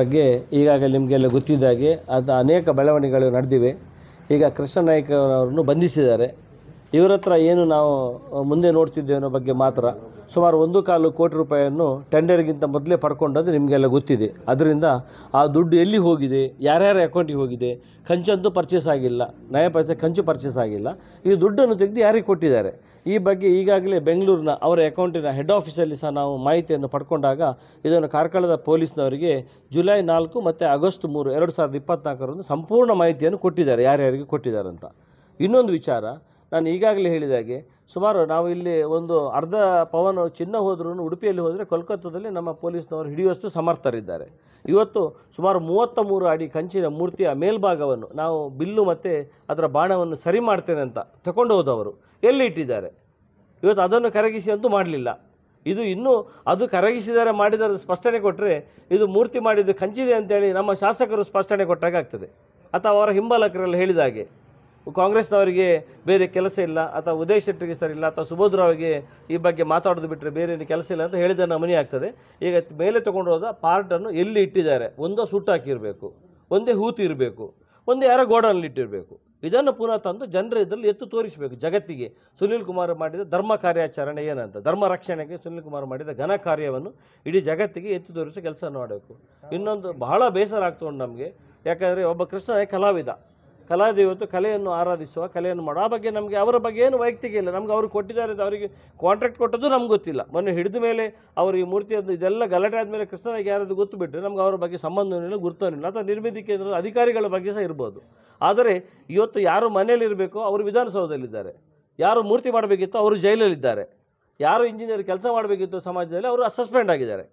ಬಗ್ಗೆ ಈಗಾಗಲೇ ನಿಮಗೆಲ್ಲ ಗೊತ್ತಿದ್ದಾಗೆ ಅದು ಅನೇಕ ಬೆಳವಣಿಗೆಗಳು ನಡೆದಿವೆ ಈಗ ಕೃಷ್ಣ ನಾಯ್ಕ ಅವರನ್ನು ಬಂಧಿಸಿದ್ದಾರೆ ಇವರ ಹತ್ರ ಏನು ನಾವು ಮುಂದೆ ನೋಡ್ತಿದ್ದೇವೆ ಅನ್ನೋ ಬಗ್ಗೆ ಮಾತ್ರ ಸುಮಾರು ಒಂದು ಕಾಲು ಕೋಟಿ ರೂಪಾಯಿಯನ್ನು ಟೆಂಡರ್ಗಿಂತ ಮೊದಲೇ ಪಡ್ಕೊಂಡದ್ದು ನಿಮಗೆಲ್ಲ ಗೊತ್ತಿದೆ ಅದರಿಂದ ಆ ದುಡ್ಡು ಎಲ್ಲಿ ಹೋಗಿದೆ ಯಾರ್ಯಾರ ಅಕೌಂಟಿಗೆ ಹೋಗಿದೆ ಕಂಚಂತೂ ಪರ್ಚೇಸ್ ಆಗಿಲ್ಲ ನಯ ಕಂಚು ಪರ್ಚೇಸ್ ಆಗಿಲ್ಲ ಈ ದುಡ್ಡನ್ನು ತೆಗೆದು ಯಾರಿಗೆ ಕೊಟ್ಟಿದ್ದಾರೆ ಈ ಬಗ್ಗೆ ಈಗಾಗಲೇ ಬೆಂಗಳೂರಿನ ಅವರ ಅಕೌಂಟಿನ ಹೆಡ್ ಆಫೀಸಲ್ಲಿ ಸಹ ನಾವು ಮಾಹಿತಿಯನ್ನು ಪಡ್ಕೊಂಡಾಗ ಇದನ್ನು ಕಾರ್ಕಳದ ಪೊಲೀಸ್ನವರಿಗೆ ಜುಲೈ ನಾಲ್ಕು ಮತ್ತು ಆಗಸ್ಟ್ ಮೂರು ಎರಡು ಸಾವಿರದ ಇಪ್ಪತ್ನಾಲ್ಕರಂದು ಸಂಪೂರ್ಣ ಮಾಹಿತಿಯನ್ನು ಕೊಟ್ಟಿದ್ದಾರೆ ಯಾರ್ಯಾರಿಗೆ ಕೊಟ್ಟಿದ್ದಾರೆ ಅಂತ ಇನ್ನೊಂದು ವಿಚಾರ ನಾನು ಈಗಾಗಲೇ ಹೇಳಿದ ಹಾಗೆ ಸುಮಾರು ನಾವು ಇಲ್ಲಿ ಒಂದು ಅರ್ಧ ಪವನ್ ಚಿನ್ನ ಹೋದ್ರೂ ಉಡುಪಿಯಲ್ಲಿ ಹೋದರೆ ಕೋಲ್ಕತ್ತಾದಲ್ಲಿ ನಮ್ಮ ಪೊಲೀಸ್ನವರು ಹಿಡಿಯುವಷ್ಟು ಸಮರ್ಥರಿದ್ದಾರೆ ಇವತ್ತು ಸುಮಾರು ಮೂವತ್ತ ಮೂರು ಅಡಿ ಕಂಚಿನ ಮೂರ್ತಿಯ ಮೇಲ್ಭಾಗವನ್ನು ನಾವು ಬಿಲ್ಲು ಮತ್ತು ಅದರ ಬಾಣವನ್ನು ಸರಿ ಮಾಡ್ತೇನೆ ಅಂತ ತಗೊಂಡು ಹೋದವರು ಎಲ್ಲಿ ಇಟ್ಟಿದ್ದಾರೆ ಇವತ್ತು ಅದನ್ನು ಕರಗಿಸಿ ಅಂತೂ ಮಾಡಲಿಲ್ಲ ಇದು ಇನ್ನೂ ಅದು ಕರಗಿಸಿದರೆ ಮಾಡಿದರೆ ಸ್ಪಷ್ಟನೆ ಕೊಟ್ಟರೆ ಇದು ಮೂರ್ತಿ ಮಾಡಿದ್ದು ಕಂಚಿದೆ ಅಂತೇಳಿ ನಮ್ಮ ಶಾಸಕರು ಸ್ಪಷ್ಟನೆ ಕೊಟ್ಟಾಗ ಆಗ್ತದೆ ಅಥವಾ ಅವರ ಹಿಂಬಾಲಕರೆಲ್ಲ ಹೇಳಿದ ಹಾಗೆ ಕಾಂಗ್ರೆಸ್ನವರಿಗೆ ಬೇರೆ ಕೆಲಸ ಇಲ್ಲ ಅಥವಾ ಉದಯ್ ಶೆಟ್ಟಿಗೆ ಇಲ್ಲ ಅಥವಾ ಸುಬೋಧ್ ಈ ಬಗ್ಗೆ ಮಾತಾಡೋದು ಬಿಟ್ಟರೆ ಬೇರೆ ಏನು ಕೆಲಸ ಇಲ್ಲ ಅಂತ ಹೇಳಿದ ನಮನಿ ಆಗ್ತದೆ ಈಗ ಮೇಲೆ ಹೋದ ಪಾರ್ಟನ್ನು ಎಲ್ಲಿ ಇಟ್ಟಿದ್ದಾರೆ ಒಂದೋ ಸುಟ್ಟಾಕಿರಬೇಕು ಒಂದೇ ಹೂತಿ ಇರಬೇಕು ಒಂದೇ ಯಾರೋ ಗೋಡನಲ್ಲಿ ಇಟ್ಟಿರಬೇಕು ಇದನ್ನು ಪುನಃ ತಂದು ಜನರ ಇದರಲ್ಲಿ ಎತ್ತು ತೋರಿಸಬೇಕು ಜಗತ್ತಿಗೆ ಸುನೀಲ್ ಕುಮಾರ್ ಮಾಡಿದ ಧರ್ಮ ಕಾರ್ಯಾಚರಣೆ ಏನಂತ ಧರ್ಮ ರಕ್ಷಣೆಗೆ ಸುನೀಲ್ ಕುಮಾರ್ ಮಾಡಿದ ಘನ ಕಾರ್ಯವನ್ನು ಇಡೀ ಜಗತ್ತಿಗೆ ಎತ್ತು ತೋರಿಸೋ ಕೆಲಸ ಮಾಡಬೇಕು ಇನ್ನೊಂದು ಬಹಳ ಬೇಸರ ಆಗ್ತದೆ ನಮಗೆ ಯಾಕಂದರೆ ಒಬ್ಬ ಕೃಷ್ಣ ಕಲಾವಿದ ಕಲಾದೇವತ್ತು ಕಲೆಯನ್ನು ಆರಾಧಿಸುವ ಕಲೆಯನ್ನು ಮಾಡುವ ಆ ಬಗ್ಗೆ ನಮಗೆ ಅವರ ಬಗ್ಗೆ ಏನು ವೈಯಕ್ತಿಕ ಇಲ್ಲ ನಮ್ಗೆ ಅವರು ಕೊಟ್ಟಿದ್ದಾರೆ ಅವರಿಗೆ ಕಾಂಟ್ರಾಕ್ಟ್ ಕೊಟ್ಟದ್ದು ನಮ್ಗೆ ಗೊತ್ತಿಲ್ಲ ಮೊನ್ನೆ ಹಿಡಿದ ಮೇಲೆ ಅವರು ಈ ಮೂರ್ತಿಯದ್ದು ಇದೆಲ್ಲ ಗಲಾಟೆ ಆದಮೇಲೆ ಕೃಷ್ಣನಿಗೆ ಯಾರಾದರೂ ಗೊತ್ತು ಬಿಟ್ಟರೆ ನಮ್ಗೆ ಅವರ ಬಗ್ಗೆ ಸಂಬಂಧವಿಲ್ಲ ಗುರ್ತನಿಲ್ಲ ಅಥವಾ ಕೇಂದ್ರದ ಅಧಿಕಾರಿಗಳ ಬಗ್ಗೆ ಸಹ ಇರ್ಬೋದು ಆದರೆ ಇವತ್ತು ಯಾರು ಮನೆಯಲ್ಲಿರಬೇಕೋ ಅವರು ವಿಧಾನಸೌಧದಲ್ಲಿದ್ದಾರೆ ಯಾರು ಮೂರ್ತಿ ಮಾಡಬೇಕಿತ್ತು ಅವರು ಜೈಲಲ್ಲಿದ್ದಾರೆ ಯಾರು ಇಂಜಿನಿಯರ್ ಕೆಲಸ ಮಾಡಬೇಕಿತ್ತು ಸಮಾಜದಲ್ಲಿ ಅವರು ಸಸ್ಪೆಂಡ್ ಆಗಿದ್ದಾರೆ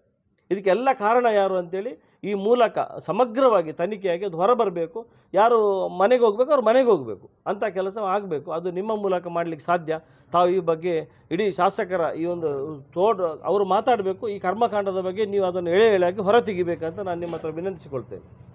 ಇದಕ್ಕೆಲ್ಲ ಕಾರಣ ಯಾರು ಅಂತೇಳಿ ಈ ಮೂಲಕ ಸಮಗ್ರವಾಗಿ ತನಿಖೆಯಾಗಿ ಅದು ಹೊರಬರಬೇಕು ಯಾರು ಮನೆಗೆ ಹೋಗಬೇಕು ಅವ್ರು ಮನೆಗೆ ಹೋಗಬೇಕು ಅಂಥ ಕೆಲಸ ಆಗಬೇಕು ಅದು ನಿಮ್ಮ ಮೂಲಕ ಮಾಡಲಿಕ್ಕೆ ಸಾಧ್ಯ ತಾವು ಈ ಬಗ್ಗೆ ಇಡೀ ಶಾಸಕರ ಈ ಒಂದು ತೋಡ್ ಅವರು ಮಾತಾಡಬೇಕು ಈ ಕರ್ಮಕಾಂಡದ ಬಗ್ಗೆ ನೀವು ಅದನ್ನು ಎಳೆ ಎಳೆಯಾಗಿ ಹೊರತೆಗಿಬೇಕಂತ ನಾನು ನಿಮ್ಮ ಹತ್ರ ವಿನಂತಿಸಿಕೊಳ್ತೇನೆ